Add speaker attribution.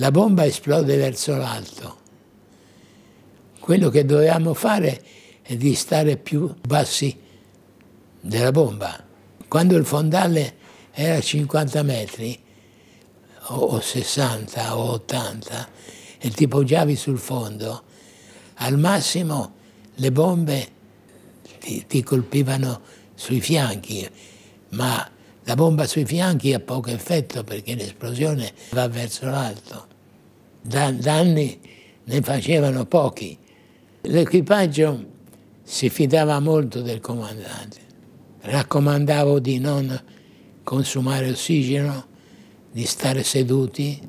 Speaker 1: La bomba esplode verso l'alto. Quello che dovevamo fare è di stare più bassi della bomba. Quando il fondale era a 50 metri, o 60 o 80, e ti poggiavi sul fondo, al massimo le bombe ti, ti colpivano sui fianchi, ma la bomba sui fianchi ha poco effetto perché l'esplosione va verso l'alto. danni ne facevano pochi. L'equipaggio si fidava molto del comandante. Raccomandavo di non consumare ossigeno, di stare seduti.